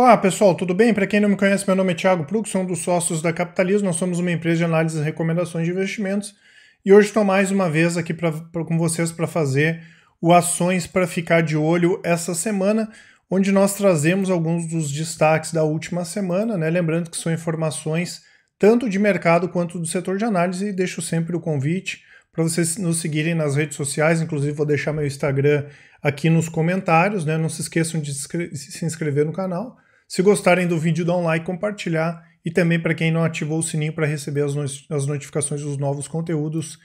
Olá pessoal, tudo bem? Para quem não me conhece, meu nome é Thiago Plux, sou um dos sócios da Capitalismo. Nós somos uma empresa de análise e recomendações de investimentos e hoje estou mais uma vez aqui pra, pra com vocês para fazer o Ações para Ficar de Olho essa semana, onde nós trazemos alguns dos destaques da última semana, né? lembrando que são informações tanto de mercado quanto do setor de análise e deixo sempre o convite para vocês nos seguirem nas redes sociais, inclusive vou deixar meu Instagram aqui nos comentários, né? não se esqueçam de se inscrever no canal se gostarem do vídeo, dá um like, compartilhar e também para quem não ativou o sininho para receber as, notificações dos novos conteúdos,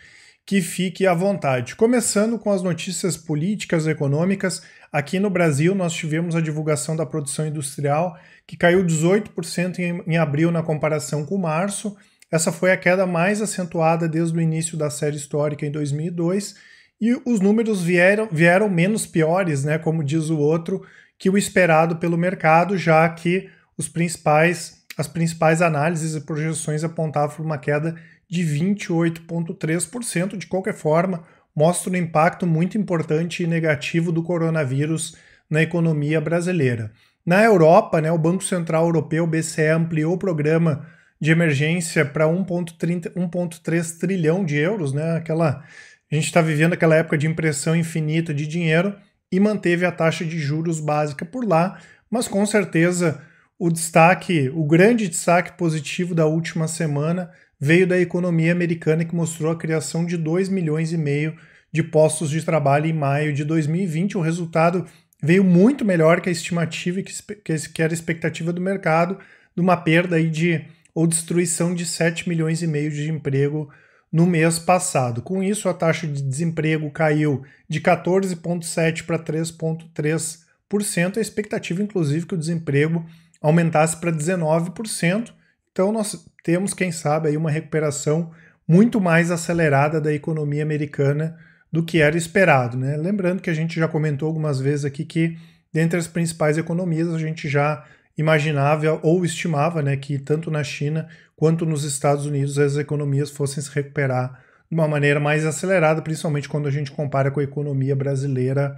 que fique à vontade. Começando com as notícias políticas e econômicas, aqui no Brasil nós tivemos a divulgação da produção industrial, que caiu 18% em, em abril na comparação com março. Essa foi a queda mais acentuada desde o início da série histórica em 2002 e os números vieram, vieram menos piores, né, como diz o outro, que o esperado pelo mercado, já que os principais, as principais análises e projeções apontavam para uma queda de 28,3%. De qualquer forma, mostra um impacto muito importante e negativo do coronavírus na economia brasileira. Na Europa, né, o Banco Central Europeu, BCE, ampliou o programa de emergência para 1,3 trilhão de euros, né? Aquela, a gente está vivendo aquela época de impressão infinita de dinheiro e manteve a taxa de juros básica por lá, mas com certeza o destaque, o grande destaque positivo da última semana veio da economia americana que mostrou a criação de 2 milhões e meio de postos de trabalho em maio de 2020. O resultado veio muito melhor que a estimativa e que era a expectativa do mercado, de uma perda aí de ou destruição de 7 milhões e meio de emprego no mês passado. Com isso, a taxa de desemprego caiu de 14,7% para 3,3%. A expectativa, inclusive, que o desemprego aumentasse para 19%. Então, nós temos, quem sabe, aí uma recuperação muito mais acelerada da economia americana do que era esperado. Né? Lembrando que a gente já comentou algumas vezes aqui que, dentre as principais economias, a gente já imaginava ou estimava né, que tanto na China quanto nos Estados Unidos as economias fossem se recuperar de uma maneira mais acelerada, principalmente quando a gente compara com a economia brasileira,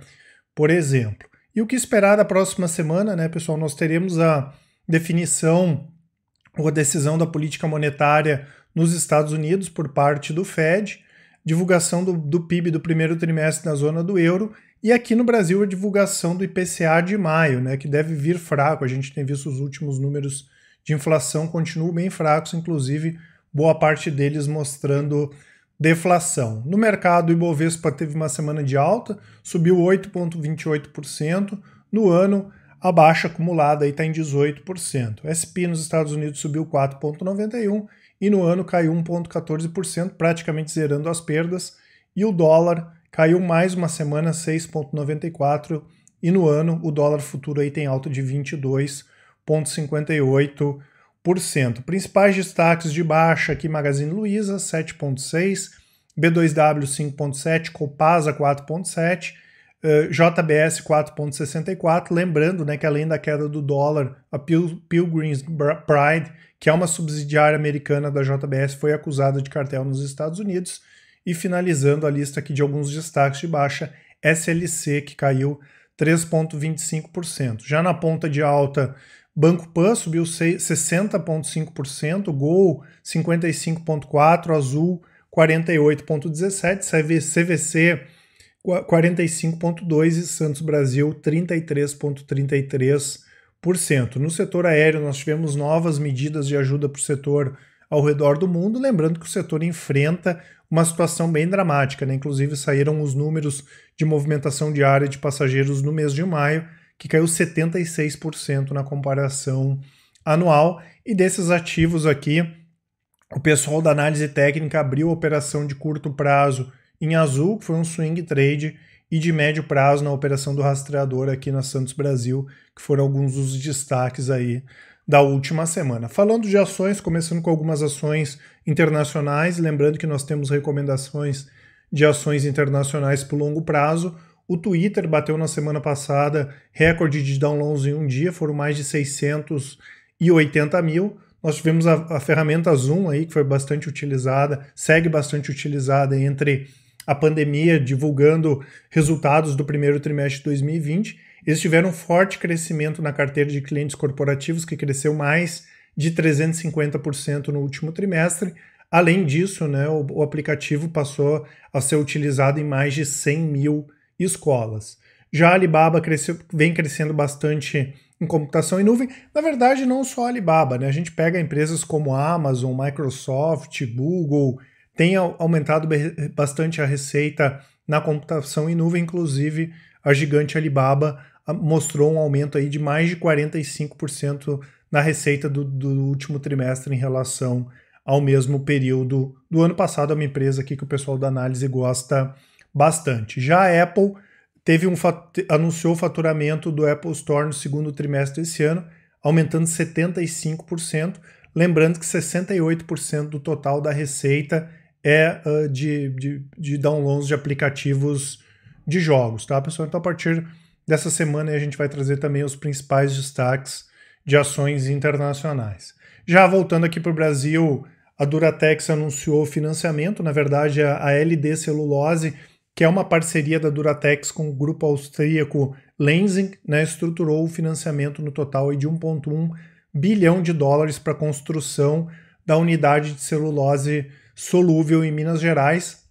por exemplo. E o que esperar da próxima semana, né, pessoal? Nós teremos a definição ou a decisão da política monetária nos Estados Unidos por parte do Fed divulgação do, do PIB do primeiro trimestre na zona do euro e aqui no Brasil a divulgação do IPCA de maio, né, que deve vir fraco. A gente tem visto os últimos números de inflação continuam bem fracos, inclusive boa parte deles mostrando deflação. No mercado, o Ibovespa teve uma semana de alta, subiu 8,28%. No ano, a baixa acumulada está em 18%. O SP nos Estados Unidos subiu 4,91% e no ano caiu 1,14%, praticamente zerando as perdas. E o dólar caiu mais uma semana, 6,94%, e no ano o dólar futuro aí tem alta de 22,58%. Principais destaques de baixa aqui: Magazine Luiza, 7,6%, B2W, 5,7%, Copasa, 4,7%. Eh, JBS 4,64, lembrando né, que além da queda do dólar, a Pil Pilgrim's Pride, que é uma subsidiária americana da JBS, foi acusada de cartel nos Estados Unidos. E finalizando a lista aqui de alguns destaques de baixa, SLC, que caiu 3,25%. Já na ponta de alta, Banco Pan subiu 60,5%, Gol 55,4%, Azul 48,17%, CVC 45,2% e Santos Brasil 33,33%. No setor aéreo, nós tivemos novas medidas de ajuda para o setor ao redor do mundo, lembrando que o setor enfrenta uma situação bem dramática, né? Inclusive saíram os números de movimentação diária de passageiros no mês de maio, que caiu 76% na comparação anual. E desses ativos aqui, o pessoal da análise técnica abriu a operação de curto prazo em azul, que foi um swing trade, e de médio prazo na operação do rastreador aqui na Santos Brasil, que foram alguns dos destaques aí da última semana. Falando de ações, começando com algumas ações internacionais, lembrando que nós temos recomendações de ações internacionais para longo prazo. O Twitter bateu na semana passada recorde de downloads em um dia, foram mais de 680 mil. Nós tivemos a, a ferramenta Zoom aí, que foi bastante utilizada, segue bastante utilizada entre a pandemia divulgando resultados do primeiro trimestre de 2020, eles tiveram um forte crescimento na carteira de clientes corporativos, que cresceu mais de 350% no último trimestre. Além disso, né, o, o, aplicativo passou a ser utilizado em mais de 100 mil escolas. Já a Alibaba cresceu, vem crescendo bastante em computação em nuvem. Na verdade, não só a Alibaba, né? A gente pega empresas como Amazon, Microsoft, Google, tem aumentado bastante a receita na computação em nuvem, inclusive a gigante Alibaba ah, mostrou um aumento aí de mais de 45% na receita do, do, último trimestre em relação ao mesmo período do ano passado. É uma empresa aqui que o pessoal da análise gosta bastante. Já a Apple teve um anunciou o faturamento do Apple Store no segundo trimestre desse ano, aumentando 75%, lembrando que 68% do total da receita é uh, de, de, de downloads de aplicativos de jogos, tá, pessoal? Então, a partir dessa semana, a gente vai trazer também os principais destaques de ações internacionais. Já voltando aqui para o Brasil, a Duratex anunciou financiamento, na verdade, a LD Celulose, que é uma parceria da Duratex com o grupo austríaco Lenzing, né, estruturou o financiamento no total de 1,1 bilhão de dólares para a construção da unidade de celulose solúvel em Minas Gerais.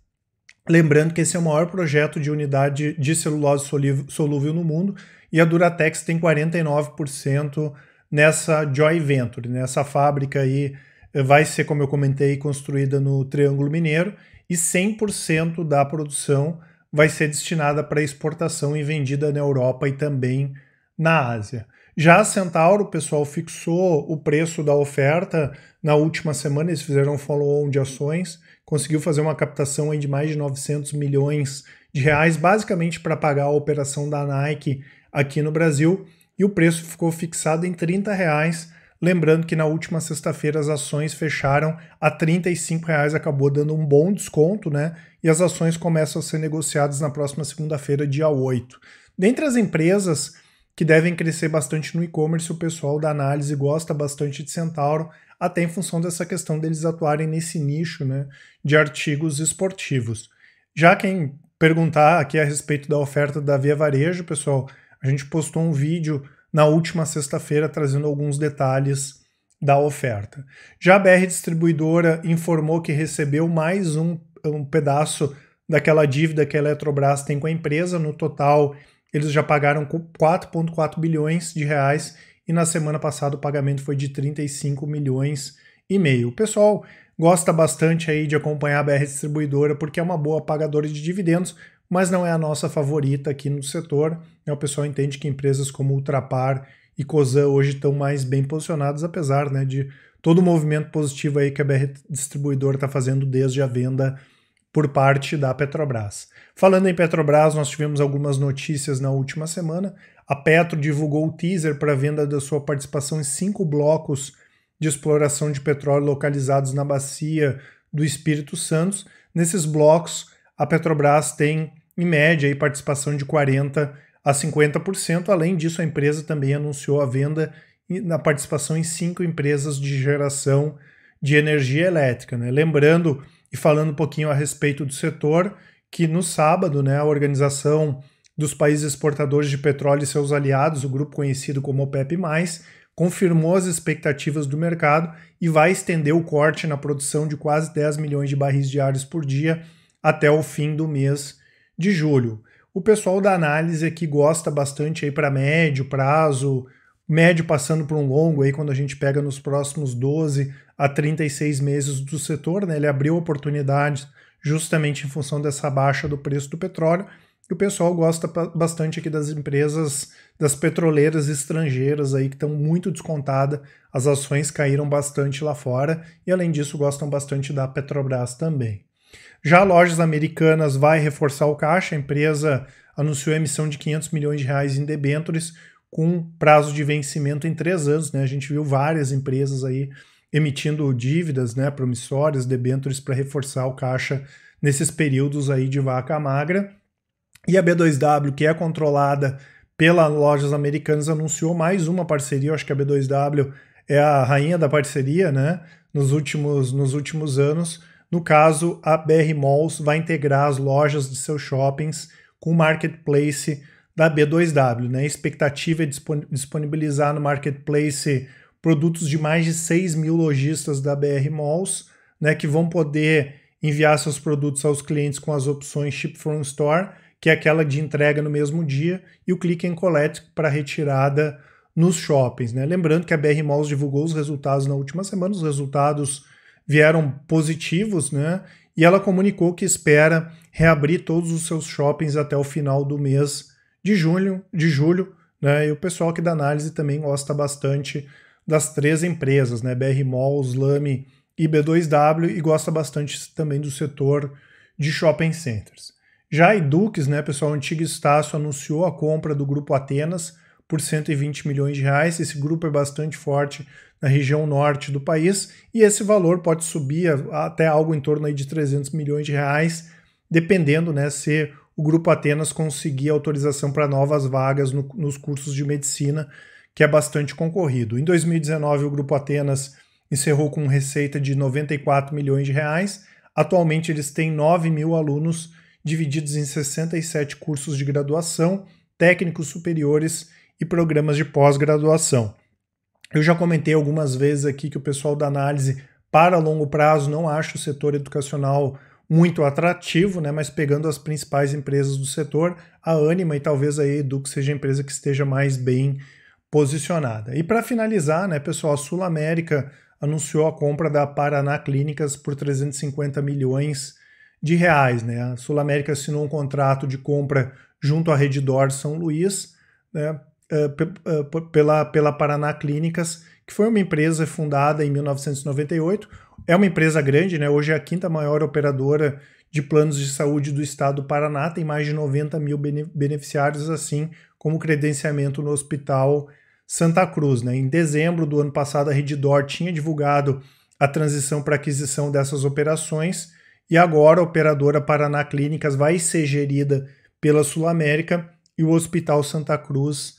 Lembrando que esse é o maior projeto de unidade de celulose solúvel no mundo e a Duratex tem 49% nessa Joy Venture, nessa fábrica aí eh, vai ser, como eu comentei, construída no Triângulo Mineiro e 100% da produção vai ser destinada para exportação e vendida na Europa e também na Ásia. Já a Centauro, o pessoal fixou o preço da oferta na última semana, eles fizeram um follow-on de ações, conseguiu fazer uma captação aí de mais de 900 milhões de reais, basicamente para pagar a operação da Nike aqui no Brasil, e o preço ficou fixado em 30 reais, Lembrando que na última sexta-feira as ações fecharam a 35 reais, acabou dando um bom desconto, né? E as ações começam a ser negociadas na próxima segunda-feira, dia 8. Dentre as empresas que devem crescer bastante no e-commerce. O pessoal da análise gosta bastante de Centauro, até em função dessa questão deles atuarem nesse nicho né, de artigos esportivos. Já quem perguntar aqui a respeito da oferta da Via Varejo, pessoal, a gente postou um vídeo na última sexta-feira trazendo alguns detalhes da oferta. Já a BR Distribuidora informou que recebeu mais um, um pedaço daquela dívida que a Eletrobras tem com a empresa, no total eles já pagaram 4,4 bilhões de reais e na semana passada o pagamento foi de 35 milhões e meio. O pessoal gosta bastante aí de acompanhar a BR Distribuidora porque é uma boa pagadora de dividendos, mas não é a nossa favorita aqui no setor. Né? O pessoal entende que empresas como Ultrapar e Cosan hoje estão mais bem posicionadas, apesar né, de todo o movimento positivo aí que a BR Distribuidora está fazendo desde a venda por parte da Petrobras. Falando em Petrobras, nós tivemos algumas notícias na última semana. A Petro divulgou o teaser para venda da sua participação em cinco blocos de exploração de petróleo localizados na bacia do Espírito Santo. Nesses blocos, a Petrobras tem, em média, aí, participação de 40% a 50%. Além disso, a empresa também anunciou a venda na participação em cinco empresas de geração de energia elétrica. Né? Lembrando e falando um pouquinho a respeito do setor, que no sábado, né, a organização dos países exportadores de petróleo e seus aliados, o grupo conhecido como OPEP+, confirmou as expectativas do mercado e vai estender o corte na produção de quase 10 milhões de barris diários por dia até o fim do mês de julho. O pessoal da análise aqui gosta bastante aí para médio prazo, médio passando por um longo aí quando a gente pega nos próximos 12 a 36 meses do setor, né? Ele abriu oportunidades justamente em função dessa baixa do preço do petróleo. E o pessoal gosta bastante aqui das empresas, das petroleiras estrangeiras aí que estão muito descontada. As ações caíram bastante lá fora e além disso gostam bastante da Petrobras também. Já lojas americanas vai reforçar o caixa, a empresa anunciou a emissão de 500 milhões de reais em debêntures com prazo de vencimento em três anos. Né? A gente viu várias empresas aí emitindo dívidas né, promissórias, debêntures para reforçar o caixa nesses períodos aí de vaca magra. E a B2W, que é controlada pelas lojas americanas, anunciou mais uma parceria. Eu acho que a B2W é a rainha da parceria, né? Nos últimos, nos últimos anos. No caso, a BR Malls vai integrar as lojas de seus shoppings com o marketplace da B2W. Né? A expectativa é disponibilizar no marketplace produtos de mais de 6 mil lojistas da BR Malls, né, que vão poder enviar seus produtos aos clientes com as opções Ship from Store, que é aquela de entrega no mesmo dia, e o Click and Collect para retirada nos shoppings. Né? Lembrando que a BR Malls divulgou os resultados na última semana, os resultados vieram positivos, né? E ela comunicou que espera reabrir todos os seus shoppings até o final do mês de julho, de julho, né? E o pessoal aqui da análise também gosta bastante das três empresas, né? BR Mall, Slame e B2W e gosta bastante também do setor de shopping centers. Já a Eduques, né, pessoal, o antigo Estácio anunciou a compra do grupo Atenas por 120 milhões de reais. Esse grupo é bastante forte na região norte do país e esse valor pode subir até algo em torno aí de 300 milhões de reais, dependendo, né, se o Grupo Atenas conseguir autorização para novas vagas no, nos cursos de medicina, que é bastante concorrido. Em 2019, o Grupo Atenas encerrou com receita de 94 milhões de reais. Atualmente, eles têm 9 mil alunos divididos em 67 cursos de graduação, técnicos superiores e programas de pós-graduação. Eu já comentei algumas vezes aqui que o pessoal da análise para longo prazo não acha o setor educacional muito atrativo, né? Mas pegando as principais empresas do setor, a Anima e talvez a Eduque seja a empresa que esteja mais bem posicionada. E para finalizar, né, pessoal, a Sul América anunciou a compra da Paraná Clínicas por 350 milhões de reais, né? A Sul América assinou um contrato de compra junto à Redditor São Luís, né? Eh, eh, pela, pela Paraná Clínicas, que foi uma empresa fundada em 1998, é uma empresa grande, né? Hoje é a quinta maior operadora de planos de saúde do estado do Paraná, tem mais de 90 mil beneficiários, assim como credenciamento no hospital Santa Cruz. Né? Em dezembro do ano passado, a Redditor tinha divulgado a transição para aquisição dessas operações e agora a operadora Paraná Clínicas vai ser gerida pela Sul América e o Hospital Santa Cruz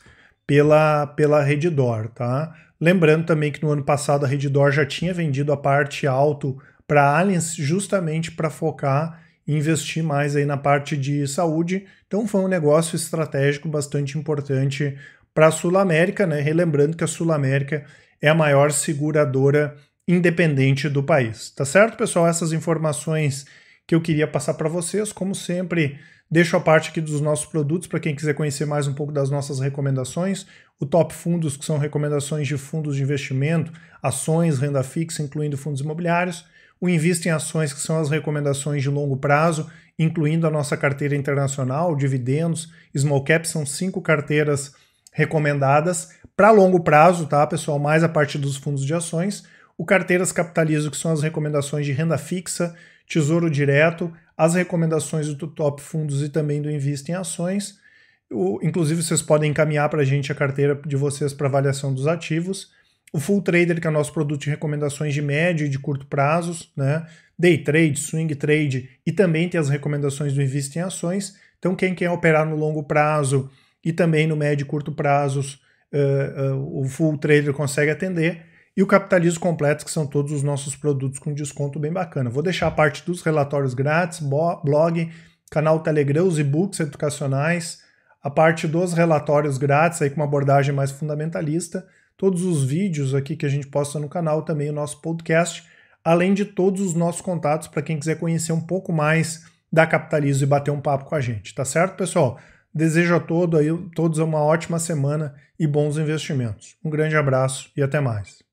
pela, pela Redditor, tá? Lembrando também que no ano passado a Redditor já tinha vendido a parte alto para Allianz justamente para focar e investir mais aí na parte de saúde. Então foi um negócio estratégico bastante importante para a Sul América, né? Relembrando que a Sul América é a maior seguradora independente do país. Tá certo, pessoal? Essas informações que eu queria passar para vocês, como sempre, Deixo a parte aqui dos nossos produtos para quem quiser conhecer mais um pouco das nossas recomendações. O Top Fundos, que são recomendações de fundos de investimento, ações, renda fixa, incluindo fundos imobiliários. O Invista em Ações, que são as recomendações de longo prazo, incluindo a nossa carteira internacional, dividendos, small cap, são cinco carteiras recomendadas para longo prazo, tá, pessoal? Mais a parte dos fundos de ações. O Carteiras Capitalizo, que são as recomendações de renda fixa, tesouro direto, as recomendações do Top Fundos e também do Invista em Ações. O, inclusive, vocês podem encaminhar para a gente a carteira de vocês para avaliação dos ativos. O Full Trader, que é nosso produto de recomendações de médio e de curto prazos, né? Day Trade, Swing Trade e também tem as recomendações do Invista em Ações. Então, quem quer operar no longo prazo e também no médio e curto prazos, uh, uh, o Full Trader consegue atender e o capitalismo completo, que são todos os nossos produtos com desconto bem bacana. Vou deixar a parte dos relatórios grátis, blog, canal Telegram, os e-books educacionais, a parte dos relatórios grátis aí com uma abordagem mais fundamentalista, todos os vídeos aqui que a gente posta no canal, também o nosso podcast, além de todos os nossos contatos para quem quiser conhecer um pouco mais da Capitalismo e bater um papo com a gente, tá certo, pessoal? Desejo a todo aí, todos uma ótima semana e bons investimentos. Um grande abraço e até mais.